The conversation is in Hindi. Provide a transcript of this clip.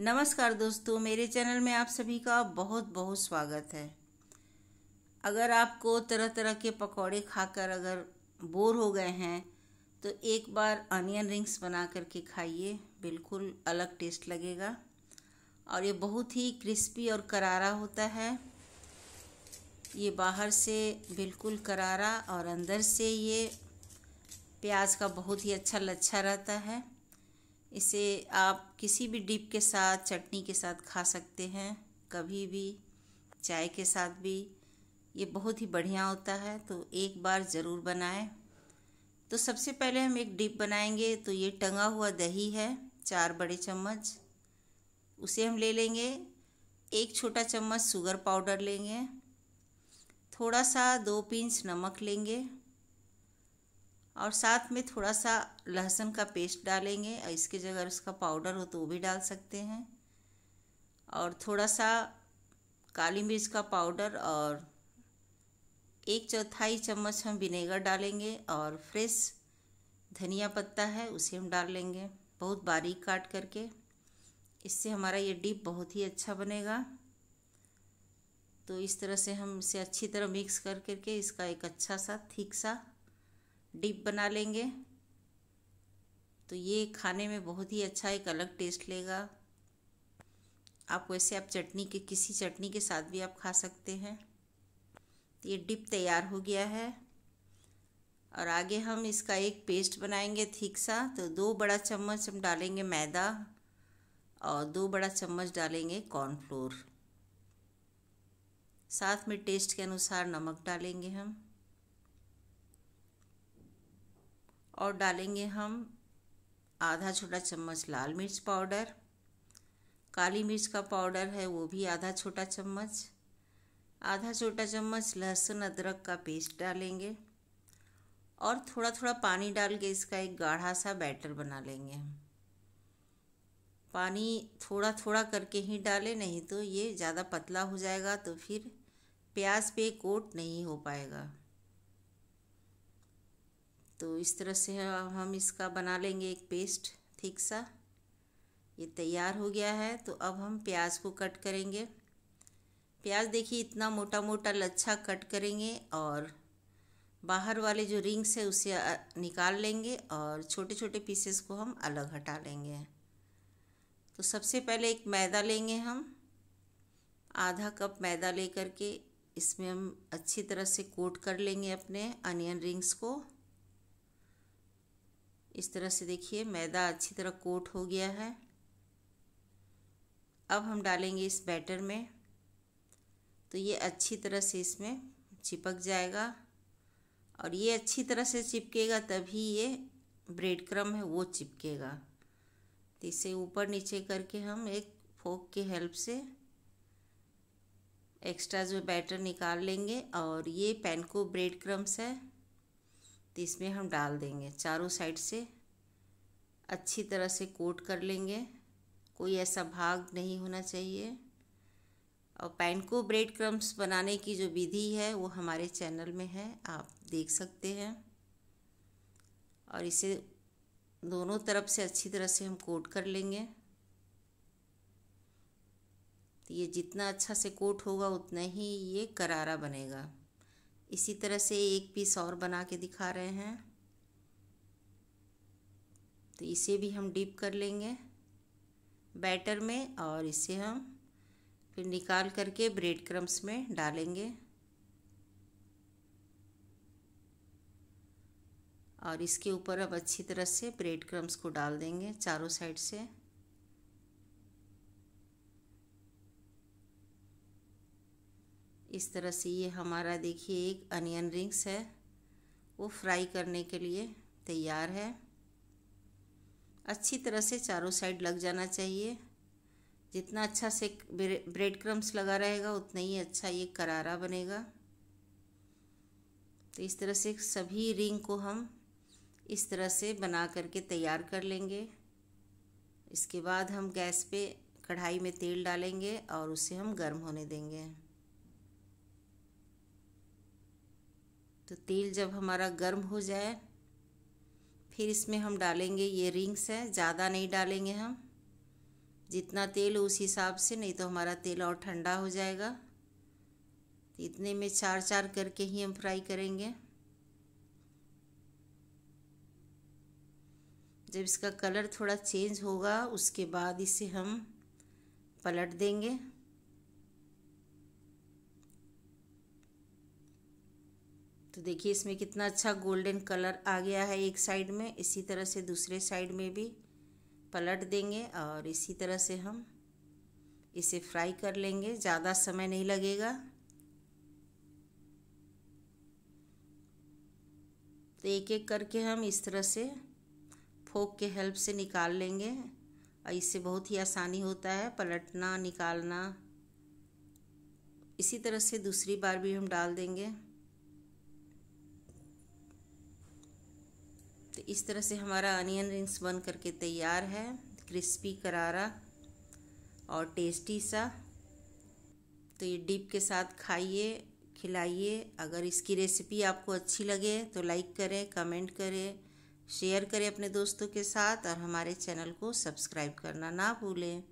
नमस्कार दोस्तों मेरे चैनल में आप सभी का बहुत बहुत स्वागत है अगर आपको तरह तरह के पकौड़े खाकर अगर बोर हो गए हैं तो एक बार अनियन रिंग्स बना करके खाइए बिल्कुल अलग टेस्ट लगेगा और ये बहुत ही क्रिस्पी और करारा होता है ये बाहर से बिल्कुल करारा और अंदर से ये प्याज का बहुत ही अच्छा लच्छा रहता है इसे आप किसी भी डिप के साथ चटनी के साथ खा सकते हैं कभी भी चाय के साथ भी ये बहुत ही बढ़िया होता है तो एक बार ज़रूर बनाएं तो सबसे पहले हम एक डिप बनाएंगे तो ये टंगा हुआ दही है चार बड़े चम्मच उसे हम ले लेंगे एक छोटा चम्मच शुगर पाउडर लेंगे थोड़ा सा दो पिंच नमक लेंगे और साथ में थोड़ा सा लहसुन का पेस्ट डालेंगे और इसकी जगह उसका पाउडर हो तो वो भी डाल सकते हैं और थोड़ा सा काली मिर्च का पाउडर और एक चौथाई चम्मच हम विनेगर डालेंगे और फ्रेश धनिया पत्ता है उसे हम डाल लेंगे बहुत बारीक काट करके इससे हमारा ये डिप बहुत ही अच्छा बनेगा तो इस तरह से हम इसे अच्छी तरह मिक्स कर करके इसका एक अच्छा सा थीक सा डिप बना लेंगे तो ये खाने में बहुत ही अच्छा एक अलग टेस्ट लेगा आप वैसे आप चटनी के किसी चटनी के साथ भी आप खा सकते हैं तो ये डिप तैयार हो गया है और आगे हम इसका एक पेस्ट बनाएंगे ठीक सा तो दो बड़ा चम्मच हम डालेंगे मैदा और दो बड़ा चम्मच डालेंगे कॉर्नफ्लोर साथ में टेस्ट के अनुसार नमक डालेंगे हम और डालेंगे हम आधा छोटा चम्मच लाल मिर्च पाउडर काली मिर्च का पाउडर है वो भी आधा छोटा चम्मच आधा छोटा चम्मच लहसुन अदरक का पेस्ट डालेंगे और थोड़ा थोड़ा पानी डाल के इसका एक गाढ़ा सा बैटर बना लेंगे हम पानी थोड़ा थोड़ा करके ही डालें नहीं तो ये ज़्यादा पतला हो जाएगा तो फिर प्याज पे कोट नहीं हो पाएगा तो इस तरह से हम इसका बना लेंगे एक पेस्ट ठीक सा ये तैयार हो गया है तो अब हम प्याज को कट करेंगे प्याज देखिए इतना मोटा मोटा लच्छा कट करेंगे और बाहर वाले जो रिंग्स है उसे निकाल लेंगे और छोटे छोटे पीसेस को हम अलग हटा लेंगे तो सबसे पहले एक मैदा लेंगे हम आधा कप मैदा ले करके इसमें हम अच्छी तरह से कोट कर लेंगे अपने अनियन रिंग्स को इस तरह से देखिए मैदा अच्छी तरह कोट हो गया है अब हम डालेंगे इस बैटर में तो ये अच्छी तरह से इसमें चिपक जाएगा और ये अच्छी तरह से चिपकेगा तभी ये ब्रेड क्रम है वो चिपकेगा तो इसे ऊपर नीचे करके हम एक फोक के हेल्प से एक्स्ट्रा जो बैटर निकाल लेंगे और ये पैनको ब्रेड क्रम्स है तो इसमें हम डाल देंगे चारों साइड से अच्छी तरह से कोट कर लेंगे कोई ऐसा भाग नहीं होना चाहिए और पैनको ब्रेड क्रम्स बनाने की जो विधि है वो हमारे चैनल में है आप देख सकते हैं और इसे दोनों तरफ से अच्छी तरह से हम कोट कर लेंगे तो ये जितना अच्छा से कोट होगा उतना ही ये करारा बनेगा इसी तरह से एक पीस और बना के दिखा रहे हैं तो इसे भी हम डीप कर लेंगे बैटर में और इसे हम फिर निकाल करके ब्रेड क्रम्स में डालेंगे और इसके ऊपर अब अच्छी तरह से ब्रेड क्रम्स को डाल देंगे चारों साइड से इस तरह से ये हमारा देखिए एक अनियन रिंग्स है वो फ्राई करने के लिए तैयार है अच्छी तरह से चारों साइड लग जाना चाहिए जितना अच्छा से ब्रेड क्रम्स लगा रहेगा उतना ही अच्छा ये करारा बनेगा तो इस तरह से सभी रिंग को हम इस तरह से बना करके तैयार कर लेंगे इसके बाद हम गैस पे कढ़ाई में तेल डालेंगे और उसे हम गर्म होने देंगे तो तेल जब हमारा गर्म हो जाए फिर इसमें हम डालेंगे ये रिंग्स है ज़्यादा नहीं डालेंगे हम जितना तेल उस हिसाब से नहीं तो हमारा तेल और ठंडा हो जाएगा तो इतने में चार चार करके ही हम फ्राई करेंगे जब इसका कलर थोड़ा चेंज होगा उसके बाद इसे हम पलट देंगे तो देखिए इसमें कितना अच्छा गोल्डन कलर आ गया है एक साइड में इसी तरह से दूसरे साइड में भी पलट देंगे और इसी तरह से हम इसे फ्राई कर लेंगे ज़्यादा समय नहीं लगेगा तो एक एक करके हम इस तरह से फोक के हेल्प से निकाल लेंगे और इससे बहुत ही आसानी होता है पलटना निकालना इसी तरह से दूसरी बार भी हम डाल देंगे तो इस तरह से हमारा अनियन रिंग्स बन करके तैयार है क्रिस्पी करारा और टेस्टी सा तो ये डिप के साथ खाइए खिलाइए अगर इसकी रेसिपी आपको अच्छी लगे तो लाइक करें कमेंट करें शेयर करें अपने दोस्तों के साथ और हमारे चैनल को सब्सक्राइब करना ना भूलें